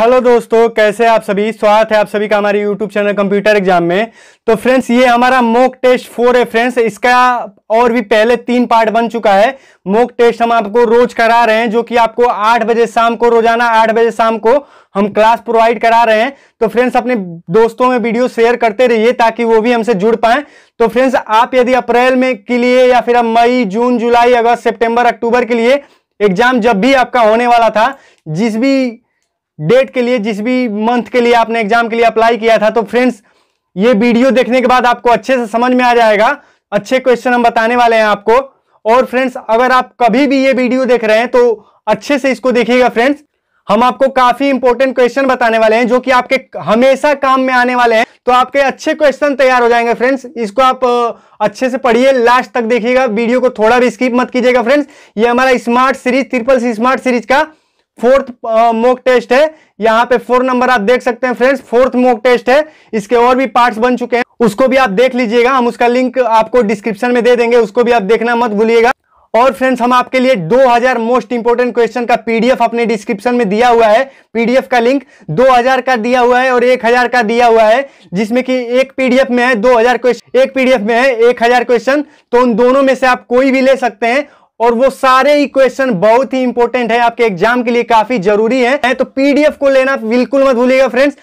hello दोस्तों कैसे आप सभी स्वागत है आप सभी का हमारे यूट्यूब चैनल कंप्यूटर एग्जाम में तो फ्रेंड्स ये हमारा मोक टेस्ट फोर है फ्रेंड्स इसका और भी पहले तीन पार्ट बन चुका है मोक टेस्ट हम आपको रोज करा रहे हैं जो कि आपको आठ बजे शाम को रोजाना आठ बजे शाम को हम क्लास प्रोवाइड करा रहे हैं तो फ्रेंड्स अपने दोस्तों में वीडियो शेयर करते रहिए ताकि वो भी हमसे जुड़ पाए तो फ्रेंड्स आप यदि अप्रैल में के लिए या फिर मई जून जुलाई अगस्त सेप्टेम्बर अक्टूबर के लिए एग्जाम जब भी आपका होने वाला था जिस भी डेट के लिए जिस भी मंथ के लिए आपने एग्जाम के लिए अप्लाई किया था तो फ्रेंड्स ये वीडियो देखने के बाद आपको अच्छे से समझ में आ जाएगा अच्छे क्वेश्चन हम बताने वाले हैं आपको और फ्रेंड्स अगर आप कभी भी ये वीडियो देख रहे हैं तो अच्छे से इसको देखिएगा फ्रेंड्स हम आपको काफी इंपॉर्टेंट क्वेश्चन बताने वाले हैं जो कि आपके हमेशा काम में आने वाले हैं तो आपके अच्छे क्वेश्चन तैयार हो जाएंगे फ्रेंड्स इसको आप अच्छे से पढ़िए लास्ट तक देखिएगा वीडियो को थोड़ा भी स्किप मत कीजिएगा फ्रेंड्स ये हमारा smart series triple C smart series का फोर्थ मॉक टेस्ट है यहाँ पे फोर नंबर आप देख सकते हैं फ्रेंड्स फोर्थ मॉक टेस्ट है इसके और भी पार्ट्स बन चुके हैं उसको भी आप देख लीजिएगा हम उसका लिंक आपको डिस्क्रिप्शन में दे देंगे उसको भी आप देखना मत भूलिएगा और फ्रेंड्स हम आपके लिए 2000 मोस्ट इंपोर्टेंट क्वेश्चन का पीडीएफ अपने डिस्क्रिप्शन में दिया हुआ है पीडीएफ का लिंक 2000 का दिया हुआ है और 1000 का दिया हुआ है जिसमें कि एक पीडीएफ में है 2000 क्वेश्चन एक पीडीएफ में है 1000 क्वेश्चन तो उन दोनों में से आप कोई भी ले सकते हैं और वो सारे इक्वेशन बहुत ही इंपॉर्टेंट है आपके एग्जाम के लिए काफी जरूरी है तो पीडीएफ को लेना बिल्कुल मत भूलिएगा फ्रेंड्स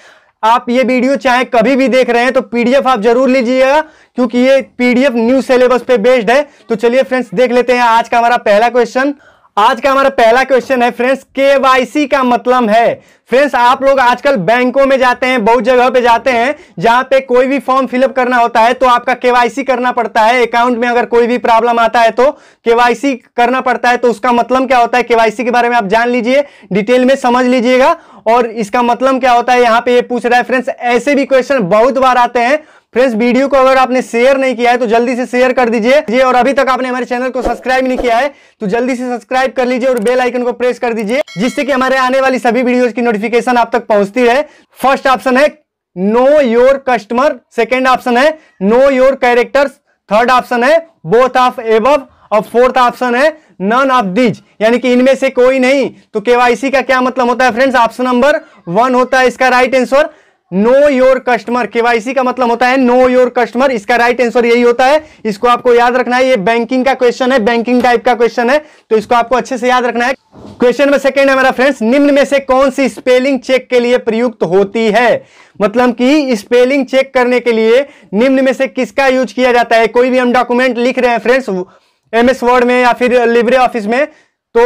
आप ये वीडियो चाहे कभी भी देख रहे हैं तो पीडीएफ आप जरूर लीजिएगा क्योंकि ये पीडीएफ न्यू सिलेबस पे बेस्ड है तो चलिए फ्रेंड्स देख लेते हैं आज का हमारा पहला क्वेश्चन आज का हमारा पहला क्वेश्चन है फ्रेंड्स केवाईसी का मतलब है फ्रेंड्स आप लोग आजकल बैंकों में जाते हैं बहुत जगह पे जाते हैं जहां पे कोई भी फॉर्म फिलअप करना होता है तो आपका केवाईसी करना पड़ता है अकाउंट में अगर कोई भी प्रॉब्लम आता है तो केवाईसी करना पड़ता है तो उसका मतलब क्या होता है केवाईसी के बारे में आप जान लीजिए डिटेल में समझ लीजिएगा और इसका मतलब क्या होता है यहाँ पे ये पूछ रहा है फ्रेंड्स ऐसे भी क्वेश्चन बहुत बार आते हैं फ्रेंड्स वीडियो को अगर आपने शेयर नहीं किया है तो जल्दी से शेयर कर दीजिए और अभी तक आपने हमारे चैनल को सब्सक्राइब नहीं किया है तो जल्दी से सब्सक्राइब कर लीजिए और बेल आइकन को प्रेस कर दीजिए जिससे कि हमारे आने वाली सभी वीडियोस की नोटिफिकेशन आप तक पहुंचती है फर्स्ट ऑप्शन है know your customer second option है know your characters third option है बोथ ऑफ एब और फोर्थ ऑप्शन है नन ऑफ दीज यानी कि इनमें से कोई नहीं तो केवाईसी का क्या मतलब होता है फ्रेंड्स ऑप्शन नंबर वन होता है इसका right answer know your customer KYC का मतलब होता है नो योर कस्टमर इसका राइट आंसर यही होता है इसको आपको याद रखना है ये बैंकिंग का क्वेश्चन है बैंकिंग टाइप का क्वेश्चन है तो इसको आपको अच्छे से याद रखना है क्वेश्चन नंबर सेकंड है मेरा फ्रेंड्स निम्न में से कौन सी स्पेलिंग चेक के लिए प्रयुक्त होती है मतलब कि स्पेलिंग चेक करने के लिए निम्न में से किसका यूज किया जाता है कोई भी हम डॉक्यूमेंट लिख रहे हैं फ्रेंड्स एमएस वर्ड में या फिर लिब्रे ऑफिस में तो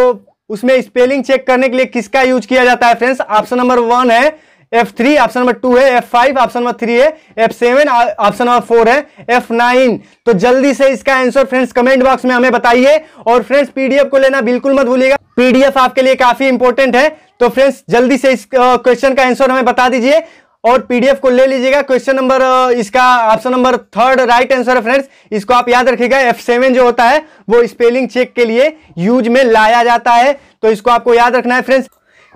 उसमें स्पेलिंग चेक करने के लिए किसका यूज किया जाता है फ्रेंड्स ऑप्शन नंबर वन है F three option number two है F five option number three है F seven option number four है एफ नाइन तो जल्दी से इसका आंसर फ्रेंड्स कमेंट बॉक्स में हमें बताइए और फ्रेंड्स पीडीएफ को लेना बिल्कुल मत भूलिएगा पीडीएफ आपके लिए काफी इंपॉर्टेंट है तो फ्रेंड्स जल्दी से इस क्वेश्चन का आंसर हमें बता दीजिए और पीडीएफ को ले लीजिएगा क्वेश्चन नंबर इसका option number third right answer है फ्रेंड्स इसको आप याद रखिएगा एफ सेवन जो होता है वो स्पेलिंग चेक के लिए यूज में लाया जाता है तो इसको आपको याद रखना है फ्रेंड्स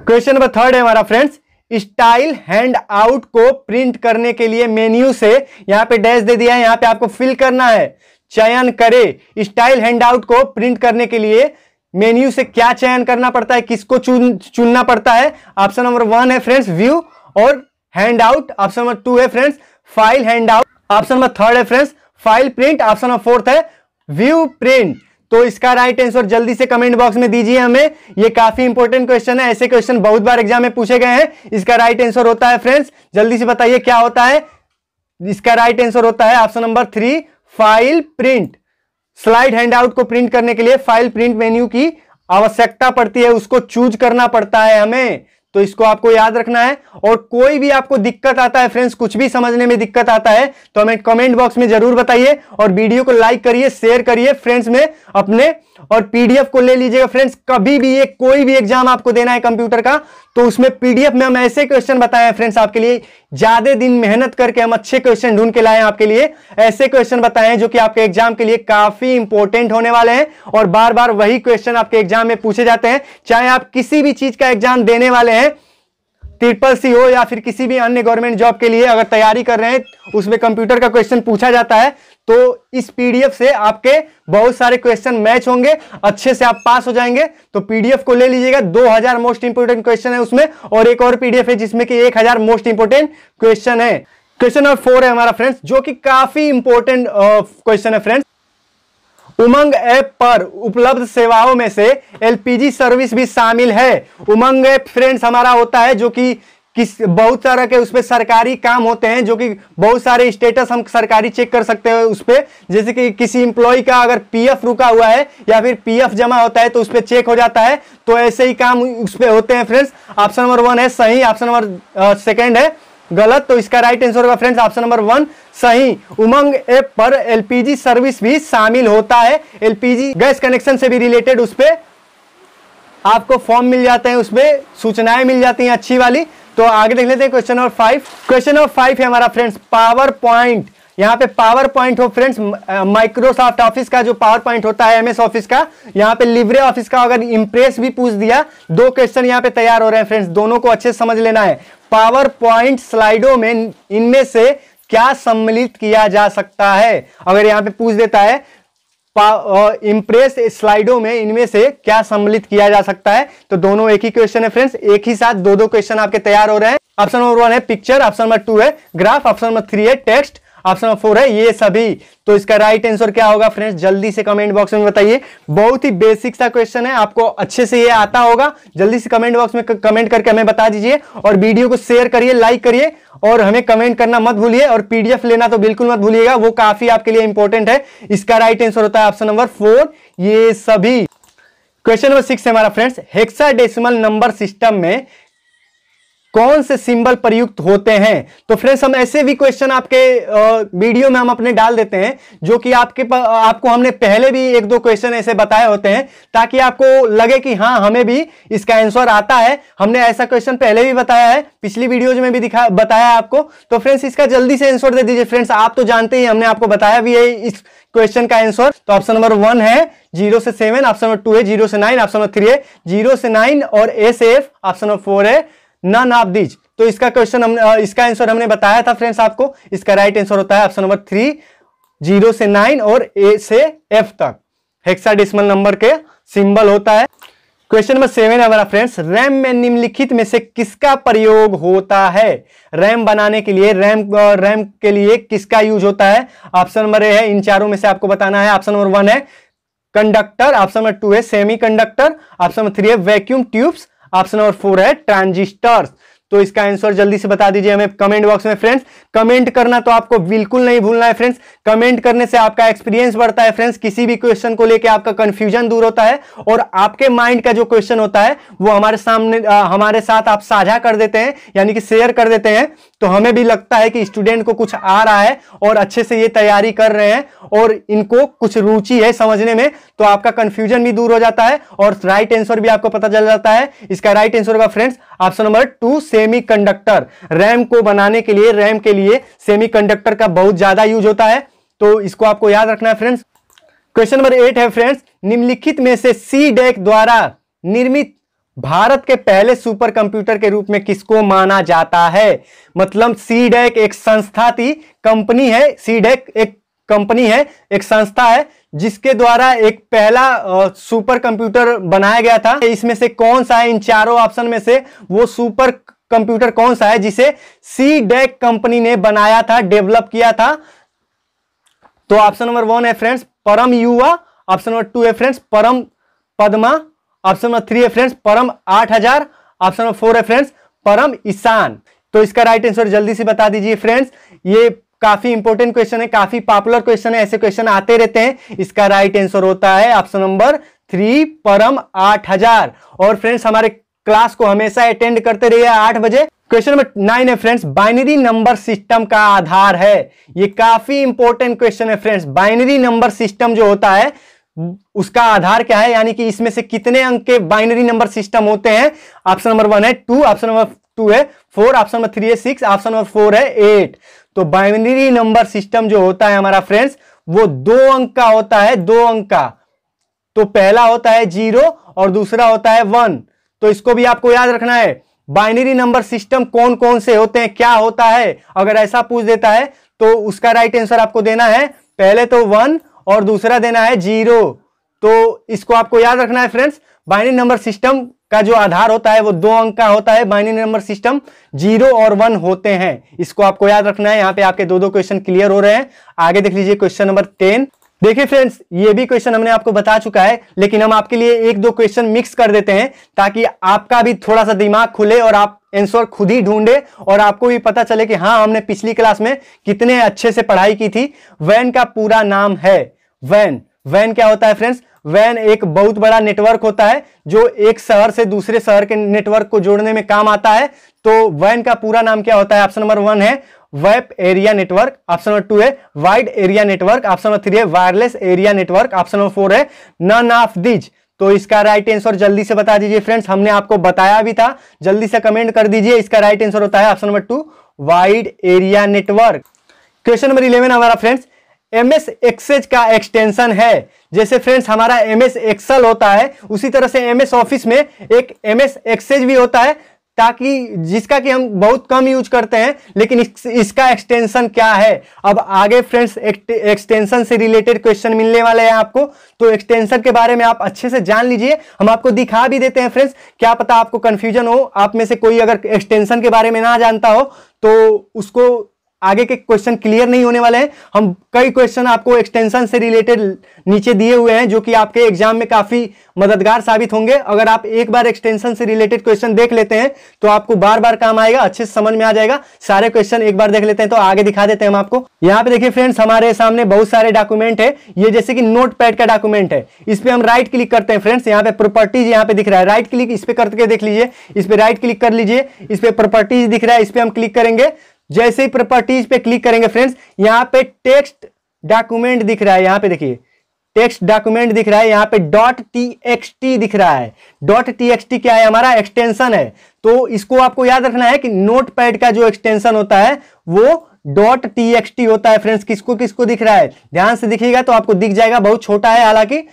क्वेश्चन नंबर थर्ड है हमारा फ्रेंड्स स्टाइल हैंड आउट को प्रिंट करने के लिए मेन्यू से यहां पे डैश दे दिया है यहां पे आपको फिल करना है चयन करे स्टाइल हैंड आउट को प्रिंट करने के लिए मेन्यू से क्या चयन करना पड़ता है किसको चुन चुनना पड़ता है ऑप्शन नंबर वन है फ्रेंड्स व्यू और handout option number two है friends file handout option number third है friends file print option number fourth है व्यू प्रिंट तो इसका राइट आंसर जल्दी से कमेंट बॉक्स में दीजिए हमें ये काफी इंपॉर्टेंट क्वेश्चन है ऐसे क्वेश्चन बहुत बार एग्जाम में पूछे गए हैं इसका राइट आंसर होता है फ्रेंड्स जल्दी से बताइए क्या होता है इसका राइट आंसर होता है option number three file print slide handout को प्रिंट करने के लिए फाइल प्रिंट मेन्यू की आवश्यकता पड़ती है उसको चूज करना पड़ता है हमें तो इसको आपको याद रखना है और कोई भी आपको दिक्कत आता है फ्रेंड्स कुछ भी समझने में दिक्कत आता है तो हमें कमेंट बॉक्स में जरूर बताइए और वीडियो को लाइक करिए शेयर करिए फ्रेंड्स में अपने और पीडीएफ को ले लीजिएगा फ्रेंड्स कभी भी ये कोई भी एग्जाम आपको देना है कंप्यूटर का तो उसमें पीडीएफ में हम ऐसे क्वेश्चन बताए हैं फ्रेंड्स आपके लिए ज्यादा दिन मेहनत करके हम अच्छे क्वेश्चन ढूंढ के लाए आपके लिए ऐसे क्वेश्चन बताए जो कि आपके एग्जाम के लिए काफी इंपॉर्टेंट होने वाले हैं और बार बार वही क्वेश्चन आपके एग्जाम में पूछे जाते हैं चाहे आप किसी भी चीज का एग्जाम देने वाले हैं ट्रिपल सी हो या फिर किसी भी अन्य गवर्नमेंट जॉब के लिए अगर तैयारी कर रहे हैं उसमें कंप्यूटर का क्वेश्चन पूछा जाता है तो इस पीडीएफ से आपके बहुत सारे क्वेश्चन मैच होंगे अच्छे से आप पास हो जाएंगे तो पीडीएफ को ले लीजिएगा 2000 मोस्ट इंपोर्टेंट क्वेश्चन है उसमें और एक और पीडीएफ है जिसमें कि 1000 मोस्ट इंपोर्टेंट क्वेश्चन है क्वेश्चन नंबर फोर है हमारा फ्रेंड्स जो कि काफी इंपोर्टेंट क्वेश्चन है फ्रेंड्स उमंग ऐप पर उपलब्ध सेवाओं में से एलपीजी सर्विस भी शामिल है उमंग ऐप फ्रेंड्स हमारा होता है जो कि किस बहुत तरह के उसपे सरकारी काम होते हैं जो कि बहुत सारे स्टेटस हम सरकारी चेक कर सकते हैं उस पर जैसे कि किसी इंप्लॉय का अगर पीएफ रुका हुआ है या फिर पीएफ जमा होता है तो उस पर चेक हो जाता है तो ऐसे ही काम उस पर होते हैं फ्रेंड्स ऑप्शन नंबर वन है सही ऑप्शन नंबर सेकेंड है गलत तो इसका राइट आंसर होगा फ्रेंड्स ऑप्शन नंबर वन सही उमंग ऐप पर एलपीजी सर्विस भी शामिल होता है एलपीजी गैस कनेक्शन से भी रिलेटेड उस पर आपको फॉर्म मिल जाते हैं उसमें सूचनाएं मिल जाती हैं अच्छी वाली तो आगे देख लेते हैं question number five question number five है हमारा फ्रेंड्स पावर पॉइंट यहाँ पे पावर पॉइंट हो फ्रेंड्स माइक्रोसॉफ्ट ऑफिस का जो पावर पॉइंट होता है एमएस ऑफिस का यहाँ पे लिवरे ऑफिस का अगर इंप्रेस भी पूछ दिया दो क्वेश्चन यहाँ पे तैयार हो रहे हैं फ्रेंड्स दोनों को अच्छे समझ लेना है पावर पॉइंट स्लाइडो में इनमें से क्या सम्मिलित किया जा सकता है अगर यहाँ पे पूछ देता है इम्प्रेस स्लाइडों में इनमें से क्या सम्मिलित किया जा सकता है तो दोनों एक ही क्वेश्चन है फ्रेंड्स एक ही साथ दो दो क्वेश्चन आपके तैयार हो रहे हैं ऑप्शन नंबर वन है पिक्चर ऑप्शन नंबर टू है ग्राफ ऑप्शन नंबर थ्री है टेक्स्ट ऑप्शन नंबर फोर है ये सभी तो इसका राइट आंसर क्या होगा फ्रेंड्स जल्दी से कमेंट बॉक्स में बताइए बहुत ही बेसिक सा क्वेश्चन है आपको अच्छे से ये आता होगा जल्दी से कमेंट बॉक्स में कमेंट करके हमें बता दीजिए और वीडियो को शेयर करिए लाइक करिए और हमें कमेंट करना मत भूलिए और पीडीएफ लेना तो बिल्कुल मत भूलिएगा वो काफी आपके लिए इंपॉर्टेंट है इसका राइट आंसर होता है ऑप्शन नंबर फोर ये सभी क्वेश्चन नंबर सिक्स है हमारा फ्रेंड्स हेक्सा नंबर सिस्टम में कौन से सिंबल प्रयुक्त होते हैं तो फ्रेंड्स हम ऐसे भी क्वेश्चन आपके वीडियो में हम अपने डाल देते हैं जो कि आपके आपको हमने पहले भी एक दो क्वेश्चन ऐसे बताए होते हैं ताकि आपको लगे कि हाँ हमें भी इसका आंसर आता है हमने ऐसा क्वेश्चन पहले भी बताया है पिछली वीडियोज में भी दिखा बताया आपको तो फ्रेंड्स इसका जल्दी से आंसर दे दीजिए फ्रेंड्स आप तो जानते ही हमने आपको बताया भी है इस क्वेश्चन का आंसर तो ऑप्शन नंबर वन है जीरो से सेवन ऑप्शन नंबर टू है जीरो से नाइन ऑप्शन नंबर थ्री है जीरो से नाइन और ए से एफ ऑप्शन नंबर फोर है नन ऑफ दीज तो इसका क्वेश्चन हमने इसका आंसर हमने बताया था फ्रेंड्स आपको इसका राइट आंसर होता है ऑप्शन नंबर थ्री जीरो से नाइन और ए से एफ तक हेक्साडेसिमल नंबर के सिंबल होता है क्वेश्चन नंबर सेवन है हमारा फ्रेंड्स रैम में निम्नलिखित में से किसका प्रयोग होता है रैम बनाने के लिए रैम रैम के लिए किसका यूज होता है ऑप्शन नंबर ए है इन चारों में से आपको बताना है ऑप्शन नंबर वन है कंडक्टर ऑप्शन नंबर टू है semiconductor option number three है vacuum tubes option number four है ट्रांजिस्टर्स तो इसका आंसर जल्दी से बता दीजिए हमें कमेंट बॉक्स में फ्रेंड्स कमेंट करना तो आपको बिल्कुल नहीं भूलना है फ्रेंड्स कमेंट करने से आपका एक्सपीरियंस बढ़ता है फ्रेंड्स किसी भी क्वेश्चन को लेकर आपका कंफ्यूजन दूर होता है और आपके माइंड का जो क्वेश्चन होता है वो हमारे सामने आ, हमारे साथ आप साझा कर देते हैं यानी कि शेयर कर देते हैं तो हमें भी लगता है कि स्टूडेंट को कुछ आ रहा है और अच्छे से ये तैयारी कर रहे हैं और इनको कुछ रुचि है समझने में तो आपका कंफ्यूजन भी दूर हो जाता है और राइट आंसर भी आपको पता चल जाता है इसका राइट आंसर होगा friends option number two seven semiconductor RAM को बनाने के लिए रैम के लिए सेमीकंडक्टर का बहुत ज्यादा यूज होता है तो इसको आपको याद रखना है फ्रेंड्स क्वेश्चन नंबर एट है फ्रेंड्स निम्नलिखित में से सी डेक द्वारा निर्मित भारत के पहले सुपर कंप्यूटर के रूप में किसको माना जाता है मतलब सी डेक एक संस्था थी कंपनी है सी डेक एक कंपनी है एक संस्था है जिसके द्वारा एक पहला आ, सुपर कंप्यूटर बनाया गया था इसमें से कौन सा है इन चारों ऑप्शन में से वो सुपर कंप्यूटर कौन सा है जिसे सी डेक e कंपनी ने बनाया था डेवलप किया था तो ऑप्शन नंबर वन है friends Param Yuva option number two है friends Param Padma option number three है फ्रेंड्स परम आठ हजार ऑप्शन नंबर फोर है फ्रेंड्स परम ईशान तो इसका राइट आंसर जल्दी से बता दीजिए फ्रेंड्स ये काफी इंपोर्टेंट क्वेश्चन है काफी पॉपुलर क्वेश्चन है ऐसे क्वेश्चन आते रहते हैं इसका राइट आंसर होता है ऑप्शन नंबर थ्री परम आठ हजार और फ्रेंड्स हमारे क्लास को हमेशा अटेंड करते रहिए आठ बजे क्वेश्चन नंबर नाइन है फ्रेंड्स बाइनरी नंबर सिस्टम का आधार है ये काफी इंपॉर्टेंट क्वेश्चन है फ्रेंड्स बाइनरी नंबर सिस्टम जो होता है उसका आधार क्या है यानी कि इसमें से कितने अंक के बाइनरी नंबर सिस्टम होते हैं ऑप्शन नंबर वन है टू ऑप्शन नंबर टू है फोर ऑप्शन नंबर थ्री है सिक्स ऑप्शन नंबर फोर है एट तो बाइनरी नंबर सिस्टम जो होता है हमारा फ्रेंड्स वो दो अंक का होता है दो अंक का तो पहला होता है जीरो और दूसरा होता है वन तो इसको भी आपको याद रखना है बाइनरी नंबर सिस्टम कौन कौन से होते हैं क्या होता है अगर ऐसा पूछ देता है तो उसका राइट आंसर आपको देना है पहले तो वन और दूसरा देना है जीरो तो इसको आपको याद रखना है फ्रेंड्स बाइनरी नंबर सिस्टम का जो आधार होता है वो दो अंक का होता है बाइनरी नंबर सिस्टम जीरो और वन होते हैं इसको आपको याद रखना है यहाँ पे आपके दो दो क्वेश्चन क्लियर हो रहे हैं आगे देख लीजिए क्वेश्चन नंबर टेन देखिए फ्रेंड्स ये भी क्वेश्चन हमने आपको बता चुका है लेकिन हम आपके लिए एक दो क्वेश्चन मिक्स कर देते हैं ताकि आपका भी थोड़ा सा दिमाग खुले और आप आंसर खुद ही ढूंढे और आपको भी पता चले कि हाँ हमने पिछली क्लास में कितने अच्छे से पढ़ाई की थी वैन का पूरा नाम है वैन वैन क्या होता है फ्रेंड्स वैन एक बहुत बड़ा नेटवर्क होता है जो एक शहर से दूसरे शहर के नेटवर्क को जोड़ने में काम आता है तो वैन का पूरा नाम क्या होता है ऑप्शन नंबर वन है web area network option number two है wide area network option number three है wireless area network option number four है नन ऑफ दिज तो इसका राइट आंसर जल्दी से बता दीजिए फ्रेंड्स हमने आपको बताया भी था जल्दी से कमेंट कर दीजिए इसका राइट आंसर होता है option number two wide area network question number eleven हमारा फ्रेंड्स एम एस एक्सेज का एक्सटेंशन है जैसे फ्रेंड्स हमारा एम एस एक्सल होता है उसी तरह से एम एस ऑफिस में एक एम एस एक्सेज भी होता है ताकि जिसका कि हम बहुत कम यूज करते हैं लेकिन इस, इसका एक्सटेंशन क्या है अब आगे फ्रेंड्स एक्सटेंशन से रिलेटेड क्वेश्चन मिलने वाले हैं आपको तो एक्सटेंशन के बारे में आप अच्छे से जान लीजिए हम आपको दिखा भी देते हैं फ्रेंड्स क्या पता आपको कन्फ्यूजन हो आप में से कोई अगर एक्सटेंशन के बारे में ना जानता हो तो उसको आगे के क्वेश्चन क्लियर नहीं होने वाले हैं हम कई क्वेश्चन आपको एक्सटेंशन से रिलेटेड नीचे दिए हुए हैं जो कि आपके एग्जाम में काफ़ी मददगार साबित होंगे अगर आप एक बार एक्सटेंशन से रिलेटेड क्वेश्चन देख लेते हैं तो आपको बार बार काम आएगा अच्छे से समझ में आ जाएगा सारे क्वेश्चन एक बार देख लेते हैं तो आगे दिखा देते हैं हम आपको यहाँ पे देखिए फ्रेंड्स हमारे सामने बहुत सारे डॉक्यूमेंट है ये जैसे कि नोट का डॉक्यूमेंट है इस पर हम राइट क्लिक करते हैं फ्रेंड्स यहाँ पे प्रॉपर्टीज यहाँ पे दिख रहा है राइट क्लिक इस पर करके देख लीजिए इस पर राइट क्लिक कर लीजिए इस पर प्रॉपर्टीज दिख रहा है इस पर हम क्लिक करेंगे जैसे ही प्रॉपर्टीज पे क्लिक करेंगे फ्रेंड्स यहाँ पे टेक्स्ट डॉक्यूमेंट दिख रहा है यहाँ पे देखिए टेक्स्ट डॉक्यूमेंट दिख रहा है यहाँ पे डॉट टी एक्स टी दिख रहा है डॉट टी एक्स टी क्या है हमारा एक्सटेंशन है तो इसको आपको याद रखना है कि नोट पैड का जो एक्सटेंशन होता है वो डॉट टी एक्स टी होता है फ्रेंड्स किसको किसको दिख रहा है ध्यान से दिखेगा तो आपको दिख जाएगा बहुत छोटा है हालांकि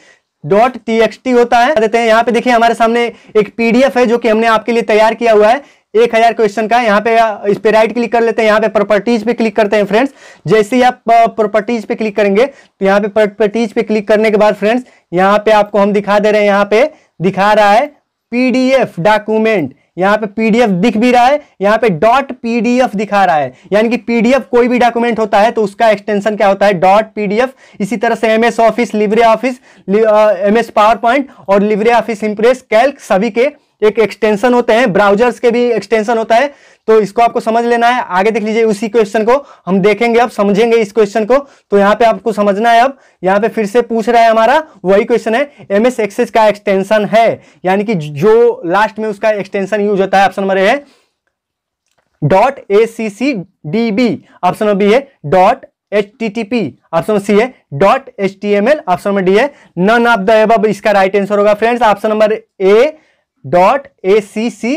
डॉट टी एक्स टी होता है देते हैं यहाँ पे देखिए हमारे सामने एक पीडीएफ है जो कि हमने आपके लिए तैयार किया हुआ है एक हजार क्वेश्चन का यहाँ पे इस पे राइट क्लिक कर लेते हैं यहाँ पे प्रॉपर्टीज पे क्लिक करते हैं फ्रेंड्स जैसे ही आप प्रॉपर्टीज पे क्लिक करेंगे तो यहाँ पे प्रॉपर्टीज पे क्लिक करने के बाद फ्रेंड्स यहाँ पे आपको हम दिखा दे रहे हैं यहाँ पे दिखा रहा है पीडीएफ डॉक्यूमेंट यहाँ पे पीडीएफ दिख भी रहा है यहाँ पे डॉट पीडीएफ दिखा रहा है यानी कि पीडीएफ कोई भी डॉक्यूमेंट होता है तो उसका एक्सटेंशन क्या होता है डॉट पीडीएफ इसी तरह से MS Office LibreOffice MS PowerPoint और लिवरे ऑफिस इंप्रेस कैल्क सभी के एक एक्सटेंशन होते हैं ब्राउजर्स के भी एक्सटेंशन होता है तो इसको आपको समझ लेना है आगे देख लीजिए उसी क्वेश्चन को हम देखेंगे अब समझेंगे इस क्वेश्चन को तो यहाँ पे आपको समझना है अब यहाँ पे फिर से पूछ रहा है हमारा वही क्वेश्चन है एम एस एक्सेस का एक्सटेंशन है यानी कि जो लास्ट में उसका एक्सटेंशन यूज होता है ऑप्शन नंबर ए है dot A C C D B option number B है dot H T T P option C है dot H T M L option number D है नन ऑफ द एब इसका right answer होगा friends option number A dot A C C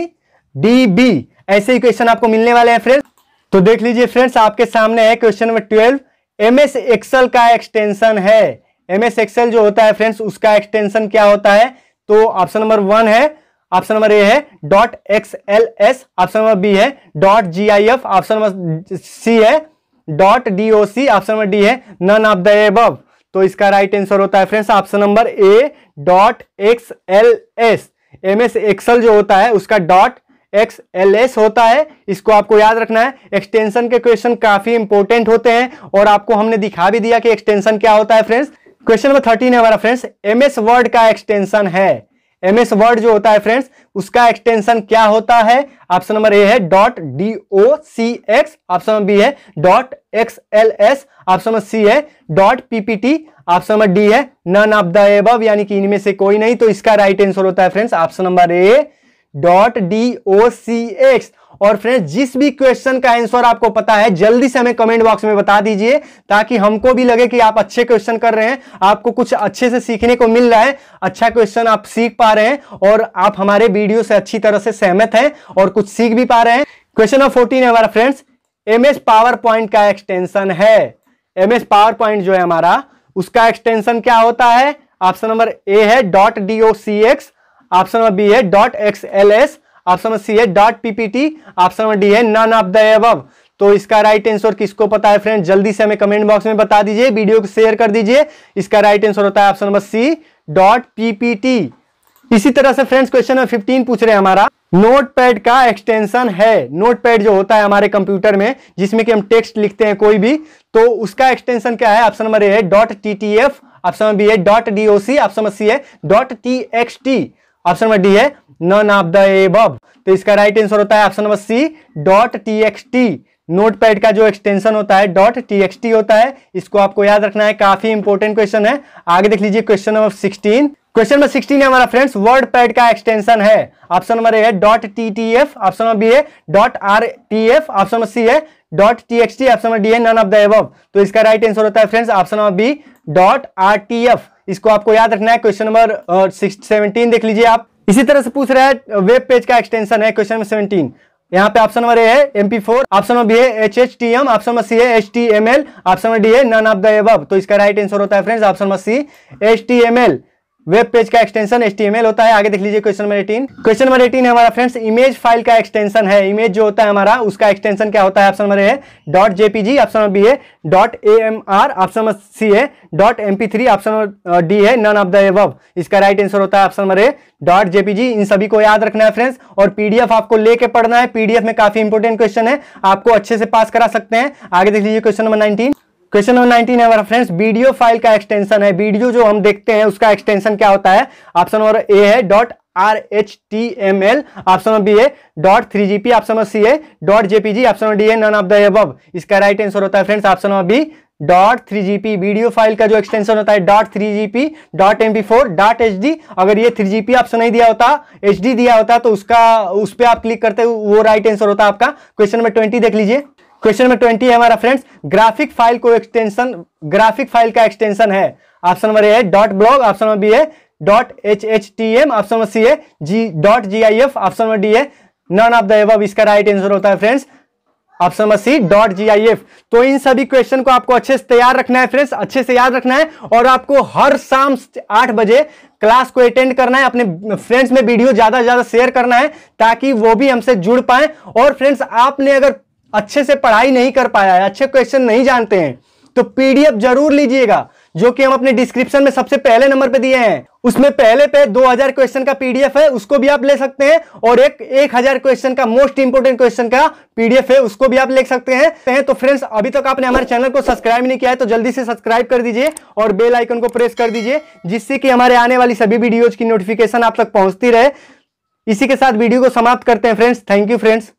D B ऐसे equation आपको मिलने वाले हैं friends तो देख लीजिए फ्रेंड्स आपके सामने है question number twelve M S Excel का एक्सटेंशन है एम एस एक्सल जो होता है फ्रेंड्स उसका एक्सटेंशन क्या होता है तो ऑप्शन नंबर वन है ऑप्शन नंबर ए है dot X L S option number B है dot G I F option number C है dot D O C option number D है नन ऑफ द एबव तो इसका right answer होता है friends option number A dot X L S M S Excel जो होता है उसका डॉट एक्स एल एस होता है इसको आपको याद रखना है एक्सटेंशन के क्वेश्चन काफी इंपॉर्टेंट होते हैं और आपको हमने दिखा भी दिया कि एक्सटेंशन क्या होता है फ्रेंड्स क्वेश्चन नंबर थर्टीन है हमारा फ्रेंड्स एम एस वर्ड का एक्सटेंशन है एम एस वर्ड जो होता है फ्रेंड्स उसका एक्सटेंशन क्या होता है ऑप्शन नंबर ए है dot D O C X option number B है dot X L S option number C है dot PPT option number D है नन ऑफ द एबव यानी कि इनमें से कोई नहीं तो इसका राइट आंसर होता है friends option number A dot D O C X और फ्रेंड्स जिस भी क्वेश्चन का आंसर आपको पता है जल्दी से हमें कमेंट बॉक्स में बता दीजिए ताकि हमको भी लगे कि आप अच्छे क्वेश्चन कर रहे हैं आपको कुछ अच्छे से सीखने को मिल रहा है अच्छा क्वेश्चन आप सीख पा रहे हैं और आप हमारे वीडियो से अच्छी तरह से सहमत हैं और कुछ सीख भी पा रहे हैं क्वेश्चन नंबर फोर्टीन है हमारा friends M S PowerPoint का एक्सटेंशन है एम एस पावर पॉइंट जो है हमारा उसका एक्सटेंशन क्या होता है ऑप्शन नंबर ए है dot D O C X option number B है dot X L S option number C है dot PPT option number D है नन ऑफ द एबव तो इसका राइट आंसर किसको पता है फ्रेंड जल्दी से हमें कमेंट बॉक्स में बता दीजिए वीडियो को शेयर कर दीजिए इसका राइट आंसर होता है option number C dot PPT इसी तरह से फ्रेंड्स क्वेश्चन नंबर फिफ्टीन पूछ रहे हैं हमारा नोटपैड का एक्सटेंशन है नोटपैड जो होता है हमारे कंप्यूटर में जिसमें कि हम टेक्स्ट लिखते हैं कोई भी तो उसका एक्सटेंशन क्या है ऑप्शन नंबर ए है dot T T F option number B है dot D O C option number C है dot T X T option number D है नन ऑफ द एबव तो इसका राइट आंसर होता है option number C dot T X T pad का जो extension होता है डॉट टी होता है इसको आपको याद रखना है काफी इंपोर्टेंट क्वेश्चन है आगे देख लीजिए question number sixteen question number sixteen है हमारा फ्रेंड्स वर्ड पैड का एक्सटेंशन है ऑप्शन नंबर ए है dot T T F option number B है dot R T F option number C है dot T X T option number D है none of the above तो इसका right answer होता है friends option number B dot R T F इसको आपको याद रखना है क्वेश्चन नंबर सेवनटीन देख लीजिए आप इसी तरह से पूछ रहा है वेब पेज का एक्सटेंशन है क्वेश्चन नंबर सेवनटीन यहाँ पे ऑप्शन नंबर ए है M P four option number B है H H T M option number C है H T M L option number D है नन ऑफ द एब तो इसका right answer होता है friends option number C H T M L web page का extension H होता है आगे देख लीजिए question number eighteen question number eighteen हमारा फ्रेंड्स इमेज फाइल का एक्सटेंशन है इमेज जो होता है हमारा उसका एक्सटेंशन क्या होता है option number A dot JPG option number B है dot A M R option number C है dot M P three option number D है नन ऑफ द एव इसका राइट आंसर होता है option number A dot JPG इन सभी को याद रखना है फ्रेंड्स और पीडीएफ आपको लेके पढ़ना है पीडीएफ में काफी इंपोर्टेंट क्वेश्चन है आपको अच्छे से पास करा सकते हैं आगे देख लीजिए question number nineteen question number nineteen है हमारा फ्रेंड्स वीडियो फाइल का एक्सटेंशन है वीडियो जो हम देखते हैं उसका एक्सटेंशन क्या होता है ऑप्शन नंबर ए है dot R H T M L option number B है dot three G P option number C है dot JPG option number D है नन ऑफ द एब इसका राइट आंसर होता है friends option number B dot three G P video file का जो extension होता है dot three G P dot M P four dot H D अगर ये थ्री जी पी ऑप्शन नहीं दिया होता एच डी दिया होता तो उसका उस पर आप क्लिक करते वो राइट आंसर होता है आपका क्वेश्चन नंबर ट्वेंटी देख लीजिए क्वेश्चन नंबर ट्वेंटी है हमारा फ्रेंड्स ग्राफिक फाइल को एक्सटेंशन ग्राफिक फाइल का एक्सटेंशन है ऑप्शन नंबर ए है dot blog option number B है dot H H T M option number C है G dot G I F option number D है none of the above इसका right answer होता है friends option number C dot G I F तो इन सभी question को आपको अच्छे से तैयार रखना है फ्रेंड्स अच्छे से याद रखना है और आपको हर शाम आठ बजे क्लास को अटेंड करना है अपने फ्रेंड्स में वीडियो ज़्यादा से ज़्यादा शेयर करना है ताकि वो भी हमसे जुड़ पाए और फ्रेंड्स आपने अगर अच्छे से पढ़ाई नहीं कर पाया है अच्छे क्वेश्चन नहीं जानते हैं तो पीडीएफ जरूर लीजिएगा जो कि हम अपने डिस्क्रिप्शन में सबसे पहले नंबर पे दिए हैं उसमें पहले पे 2000 क्वेश्चन का पीडीएफ है उसको भी आप ले सकते हैं और एक 1000 क्वेश्चन का मोस्ट इंपोर्टेंट क्वेश्चन का पीडीएफ है उसको भी आप ले सकते हैं तो फ्रेंड्स अभी तक आपने हमारे चैनल को सब्सक्राइब नहीं किया है तो जल्दी से सब्सक्राइब कर दीजिए और बेल आइकन को प्रेस कर दीजिए जिससे कि हमारे आने वाली सभी वीडियोज की नोटिफिकेशन आप तक पहुंचती रहे इसी के साथ वीडियो को समाप्त करते हैं फ्रेंड्स थैंक यू फ्रेंड्स